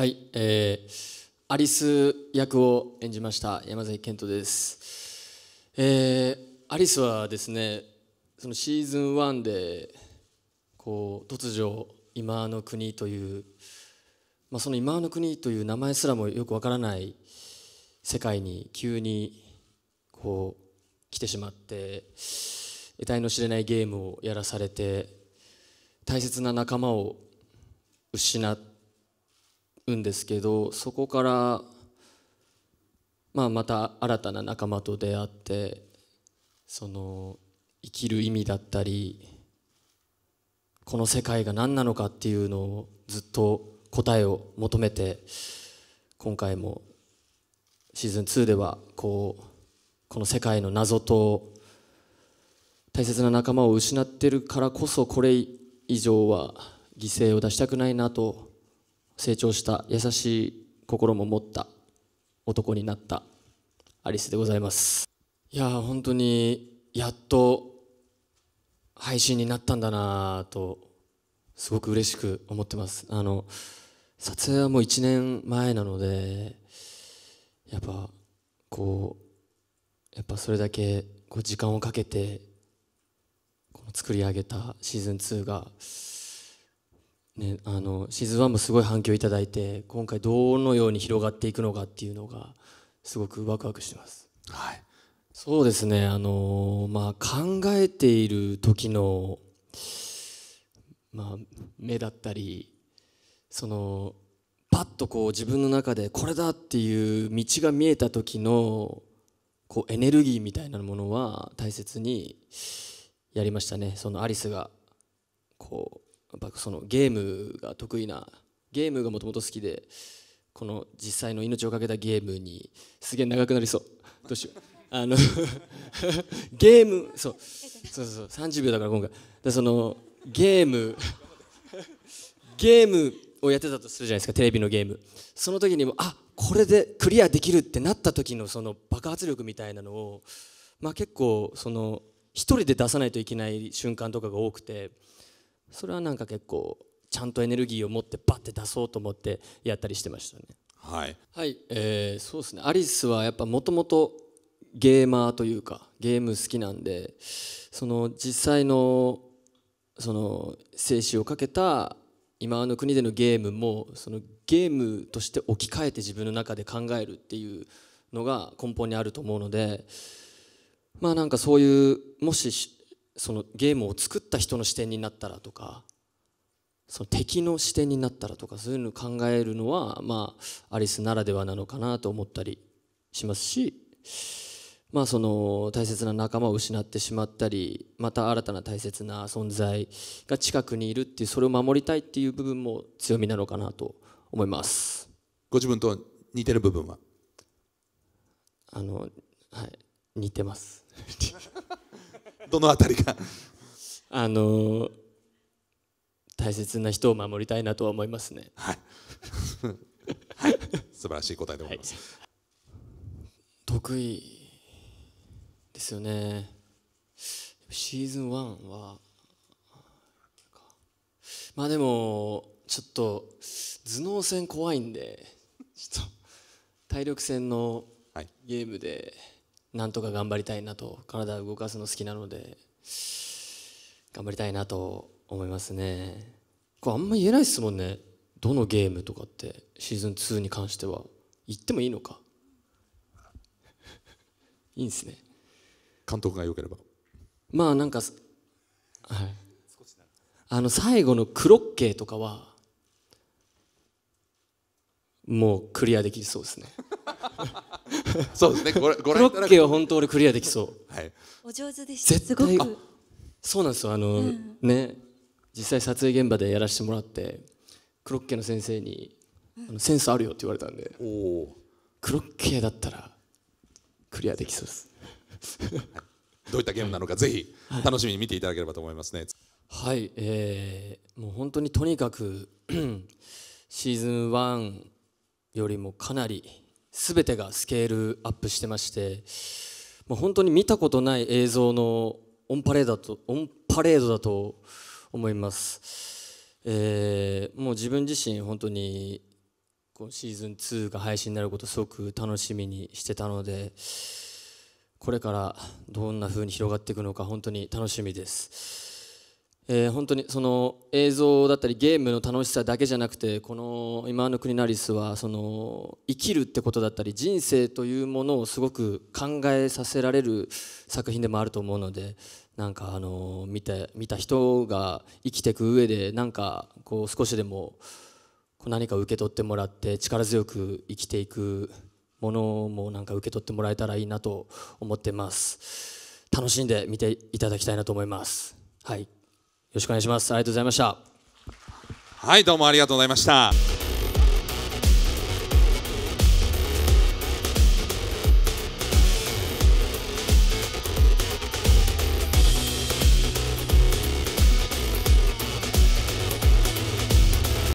はい、えー、アリス役を演じました山崎賢人です、えー、アリスはですねそのシーズン1でこう突如今の国という、まあ、その今の国という名前すらもよくわからない世界に急にこう来てしまって得体の知れないゲームをやらされて大切な仲間を失ってうんですけどそこから、まあ、また新たな仲間と出会ってその生きる意味だったりこの世界が何なのかっていうのをずっと答えを求めて今回もシーズン2ではこうこの世界の謎と大切な仲間を失ってるからこそこれ以上は犠牲を出したくないなと成長した優しい心も持った男になったアリスでございますいや本当にやっと配信になったんだなとすごく嬉しく思ってますあの撮影はもう1年前なのでやっぱこうやっぱそれだけこう時間をかけてこの作り上げたシーズン2がね、あのシーズン1もすごい反響いただいて今回どのように広がっていくのかっていうのがすごくワクワクしてます、はい、そうですねあの、まあ、考えている時の、まあ、目だったりそのパッとこう自分の中でこれだっていう道が見えた時のこうエネルギーみたいなものは大切にやりましたねそのアリスがこうやっぱそのゲームが得意なゲームがもともと好きでこの実際の命を懸けたゲームにすげえ長くなりそうどうしよう あのゲームそうそうそうそう30秒だから今回でそのゲームゲームをやってたとするじゃないですかテレビのゲームその時にもあこれでクリアできるってなった時のその爆発力みたいなのをまあ結構その一人で出さないといけない瞬間とかが多くてそれはなんか結構ちゃんとエネルギーを持ってバッて出そうと思ってやったりしてましたねはい、はいえー、そうですねアリスはやっぱもともとゲーマーというかゲーム好きなんでその実際のその生死をかけた今の国でのゲームもそのゲームとして置き換えて自分の中で考えるっていうのが根本にあると思うのでまあなんかそういうもしそのゲームを作った人の視点になったらとかその敵の視点になったらとかそういうのを考えるのは、まあ、アリスならではなのかなと思ったりしますし、まあ、その大切な仲間を失ってしまったりまた新たな大切な存在が近くにいるっていうそれを守りたいっていう部分も強みなのかなと思いますご自分と似てる部分はあの、はい、似てます どのあたりがあの大切な人を守りたいなとは思いますねはい、はい、素晴らしい答えでございます、はい、得意ですよねシーズン1はまあでもちょっと頭脳戦怖いんでちょっと体力戦のゲームで、はいなんとか頑張りたいなと体を動かすの好きなので頑張りたいなと思いますねこれあんま言えないですもんねどのゲームとかってシーズン2に関しては言ってもいいのかいいんすね監督がよければまあなんかはいあの最後のクロッケーとかはもうクリアできそうですね そうですねこれ、覧いロッケは本当俺クリアできそうはいお上手でしたすごくそうなんですよあの、うん、ね実際撮影現場でやらせてもらってクロッケの先生に、あのセンスあるよって言われたんで、おお。クロッケだったらクリアできそうです どういったゲームなのかぜひ楽しみに見ていただければと思いますねはい、はい、えー、もう本当にとにかく シーズン1よりもかなり全てがスケールアップしてましてもう本当に見たことない映像のオンパレードだとオンパレードだと思います、えー、もう自分自身本当にこシーズン2が配信になることすごく楽しみにしてたのでこれからどんな風に広がっていくのか本当に楽しみですえー、本当にその映像だったりゲームの楽しさだけじゃなくてこの今の国なリスはその生きるってことだったり人生というものをすごく考えさせられる作品でもあると思うのでなんかあの見て見た人が生きていく上でなんかこう少しでもこう何か受け取ってもらって力強く生きていくものもなんか受け取ってもらえたらいいなと思ってます楽しんで見ていただきたいなと思いますはいよろしくお願いしますありがとうございましたはいどうもありがとうございました